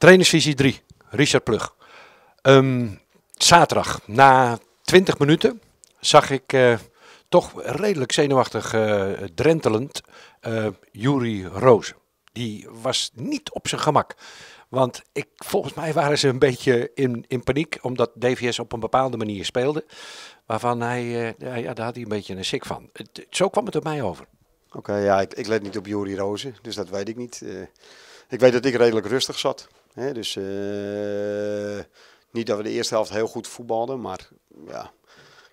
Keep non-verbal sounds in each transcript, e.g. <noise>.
Trainersvisie 3, Richard Plug. Ehm, zaterdag, na 20 minuten, zag ik eh, toch redelijk zenuwachtig eh, drentelend uh, Jury Roos. Die was niet op zijn gemak. Want ik, volgens mij waren ze een beetje in, in paniek, omdat DVS op een bepaalde manier speelde. Waarvan hij, ja, ja, daar had hij een beetje een sik van. Het, zo kwam het op mij over. Oké, ja, ik, ik let niet op Jury Rozen, dus dat weet ik niet. ik weet dat ik redelijk rustig zat dus eh, niet dat we de eerste helft heel goed voetbalden, maar ja,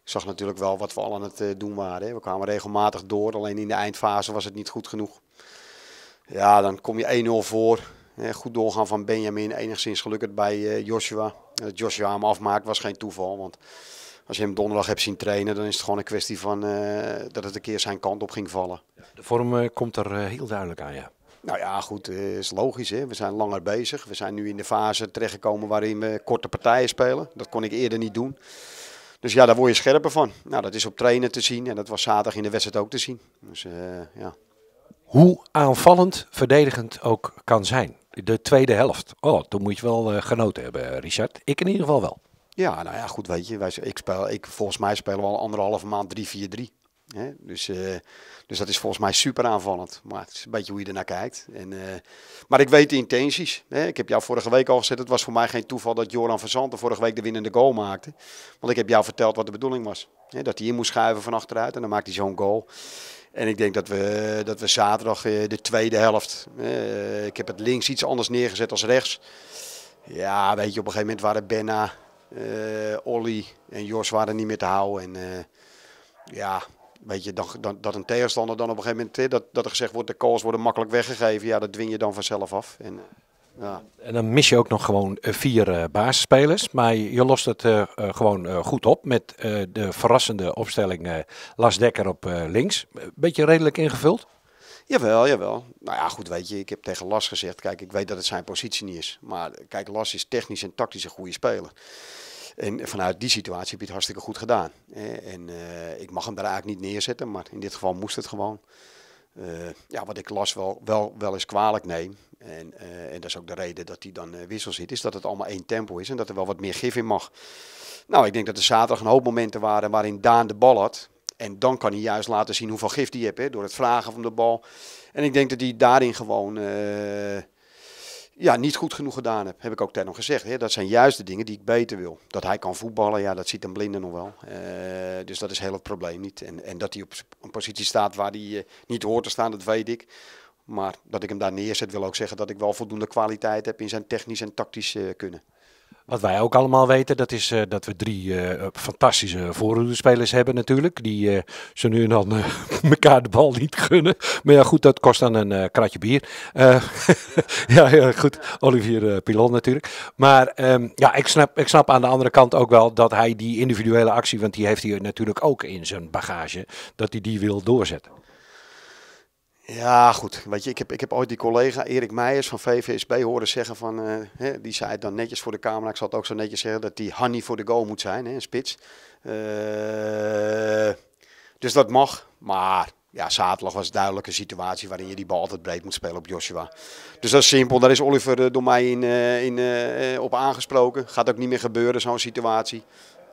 ik zag natuurlijk wel wat we al aan het eh, doen waren. We kwamen regelmatig door, alleen in de eindfase was het niet goed genoeg. Ja, dan kom je 1-0 voor. goed doorgaan van Benjamin, enigszins gelukkig bij uh, Joshua. Dat Joshua hem afmaakt was geen toeval, want als je hem donderdag hebt zien trainen, dan is het gewoon een kwestie van dat het een keer zijn kant op ging vallen. De vorm komt er heel duidelijk aan, ja. Nou ja, goed, eh, is logisch. Hè? We zijn langer bezig. We zijn nu in de fase terechtgekomen waarin we korte partijen spelen. Dat kon ik eerder niet doen. Dus ja, daar word je scherper van. Nou, dat is op trainen te zien en dat was zaterdag in de wedstrijd ook te zien. Dus, eh, ja. Hoe aanvallend verdedigend ook kan zijn. De tweede helft. Oh, toen moet je wel eh, genoten hebben, Richard. Ik in ieder geval wel. Ja, nou ja, goed, weet je. Wij, ik speel, ik, volgens mij spelen we al anderhalve maand 3-4-3. Dus, eh, dus dat is volgens mij super aanvallend. Maar het is een beetje hoe je ernaar kijkt. En, eh, maar ik weet de intenties. Hè? Ik heb jou vorige week al gezegd. Het was voor mij geen toeval dat Joran van Zanten vorige week de winnende goal maakte. Want ik heb jou verteld wat de bedoeling was. Dat hij in moest schuiven van achteruit. En dan maakt hij zo'n goal. En ik denk dat we, dat we zaterdag eh, de tweede helft. ik heb het links iets anders neergezet als rechts. Ja, weet je, op een gegeven moment waren Benna, Olly en Jos waren niet meer te houden. En ja, weet je, dat, dat, een tegenstander dan op een gegeven moment, eh, dat, dat er gezegd wordt, de calls worden makkelijk weggegeven. Ja, dat dwing je dan vanzelf af. En, eh, ja. En dan mis je ook nog gewoon eh, vier basisspelers. Maar je lost het gewoon goed op met de verrassende opstelling Las Dekker op links. Beetje redelijk ingevuld. Jawel, jawel. Nou ja, goed, weet je, ik heb tegen Las gezegd, kijk, ik weet dat het zijn positie niet is. Maar kijk, Las is technisch en tactisch een goede speler. En vanuit die situatie heb je het hartstikke goed gedaan. En eh, ik mag hem daar eigenlijk niet neerzetten, maar in dit geval moest het gewoon. Eh, ja, wat ik las wel, wel, wel eens kwalijk neem, en, eh, en dat is ook de reden dat hij dan wissel zit, is dat het allemaal één tempo is en dat er wel wat meer gif in mag. Nou, ik denk dat er zaterdag een hoop momenten waren waarin Daan de bal had. En dan kan hij juist laten zien hoeveel gif hij heeft, hè, door het vragen van de bal. En ik denk dat hij daarin gewoon ja, niet goed genoeg gedaan heb. Heb ik ook tegen hem gezegd. Hè? Dat zijn juist de dingen die ik beter wil. Dat hij kan voetballen, ja, dat ziet een blinde nog wel. Eh, dus dat is heel het probleem niet. En, en dat hij op een positie staat waar hij eh, niet hoort te staan, dat weet ik. Maar dat ik hem daar neerzet wil ook zeggen dat ik wel voldoende kwaliteit heb in zijn technisch en tactisch eh, kunnen. Wat wij ook allemaal weten, dat is eh, dat we drie eh, fantastische voorhoederspelers hebben natuurlijk. Die eh, ze nu en dan <laughs> elkaar de bal niet gunnen. Maar ja goed, dat kost dan een kratje bier. <laughs> ja, ja, goed, Olivier Pilon natuurlijk. Maar ehm, ja, ik snap, ik snap aan de andere kant ook wel dat hij die individuele actie, want die heeft hij natuurlijk ook in zijn bagage, dat hij die wil doorzetten. Ja, goed. Weet je, ik heb, ik heb ooit die collega Erik Meijers van VVSB horen zeggen van, eh, hè, die zei het dan netjes voor de camera, ik zal het ook zo netjes zeggen, dat die honey voor de goal moet zijn, hè, een spits. Eh, dus dat mag, maar ja, zaterdag was duidelijk een situatie waarin je die bal altijd breed moet spelen op Joshua. Dus dat is simpel, daar is Oliver eh, door mij in, in, op aangesproken. Gaat ook niet meer gebeuren, zo'n situatie.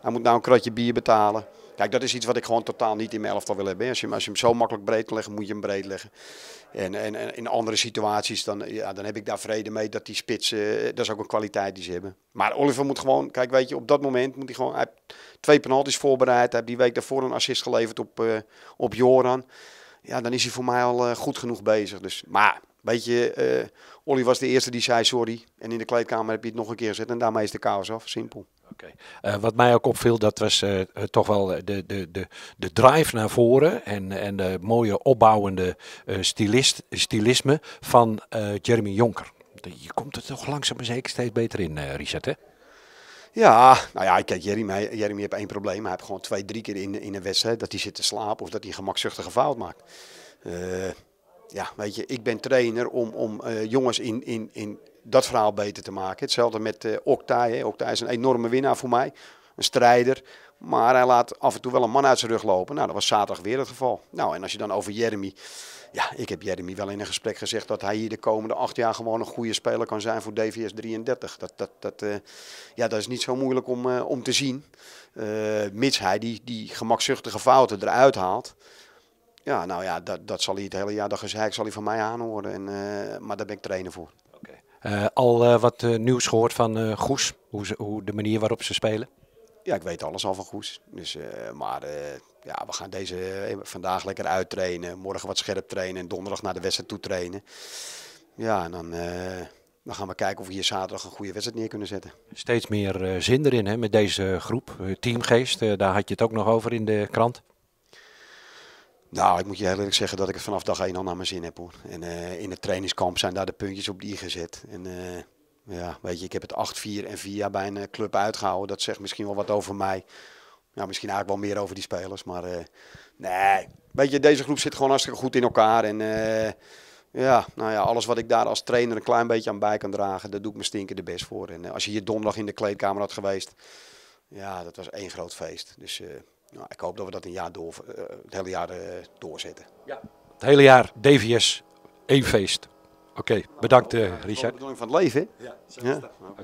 Hij moet nou een kratje bier betalen. Kijk, dat is iets wat ik gewoon totaal niet in mijn elftal wil hebben. Als je, als je hem zo makkelijk breed leggen moet je hem breed leggen. En, en, in andere situaties, dan, ja, dan heb ik daar vrede mee dat die spitsen, eh, dat is ook een kwaliteit die ze hebben. Maar Oliver moet gewoon, kijk, weet je, op dat moment moet hij gewoon, hij heeft twee penalties voorbereid. Hij heeft die week daarvoor een assist geleverd op, eh, op Joran. Ja, dan is hij voor mij al eh, goed genoeg bezig. Dus, maar, weet je, Oli was de eerste die zei sorry. En in de kleedkamer heb je het nog een keer gezet en daarmee is de chaos af. Simpel. Eh, wat mij ook opviel, dat was eh, eh, toch wel de, de, de, de drive naar voren en, en de mooie opbouwende uh, stilist, stilisme van Jeremy Jonker. Je komt er toch langzaam maar zeker steeds beter in, Richard, hè? Ja, nou ja, kijk, Jeremy, Jeremy heeft één probleem. Hij heeft gewoon twee, drie keer in, in een wedstrijd dat hij zit te slapen of dat hij gemakzuchtige fout maakt. ja, weet je, ik ben trainer om, om jongens in, in, in dat verhaal beter te maken. Hetzelfde met uh, Oktay. is een enorme winnaar voor mij. Een strijder. Maar hij laat af en toe wel een man uit zijn rug lopen. Nou, dat was zaterdag weer het geval. Nou, en als je dan over Jeremy... Ja, ik heb Jeremy wel in een gesprek gezegd dat hij hier de komende acht jaar gewoon een goede speler kan zijn voor DVS 33. Dat, dat, dat, eh, ja, dat is niet zo moeilijk om, eh, om te zien. mits hij die, die gemakzuchtige fouten eruit haalt. Ja, nou ja, dat, dat zal hij het hele jaar, dat gezeik zal hij van mij aanhoren. En, maar daar ben ik trainer voor. Eh, al eh, wat eh, nieuws gehoord van Goes? Hoe, hoe de manier waarop ze spelen? Ja, ik weet alles al van Goes. Dus, maar ja, we gaan deze vandaag lekker uittrainen. Morgen wat scherp trainen. En donderdag naar de wedstrijd toe trainen. Ja, en dan... Dan gaan we kijken of we hier zaterdag een goede wedstrijd neer kunnen zetten. Steeds meer zin erin hè, met deze groep. teamgeest, daar had je het ook nog over in de krant. Nou, ik moet je heel eerlijk zeggen dat ik het vanaf dag één al naar mijn zin heb hoor. En eh, in het trainingskamp zijn daar de puntjes op die gezet. En eh, ja, weet je, ik heb het 8-4 en 4 jaar bij een eh, club uitgehouden. Dat zegt misschien wel wat over mij. Ja, nou, misschien eigenlijk wel meer over die spelers. Maar nee, weet je, deze groep zit gewoon hartstikke goed in elkaar. En ja, nou ja, alles wat ik daar als trainer een klein beetje aan bij kan dragen, dat doe ik me stinken de best voor. En als je hier donderdag in de kleedkamer had geweest, ja, dat was één groot feest. Dus nou, ik hoop dat we dat een jaar door, eh, het hele jaar eh, doorzetten. Ja. Het hele jaar DVS één feest. Oké, bedankt eh, Richard. Dat is de bedoeling van het leven, Ja,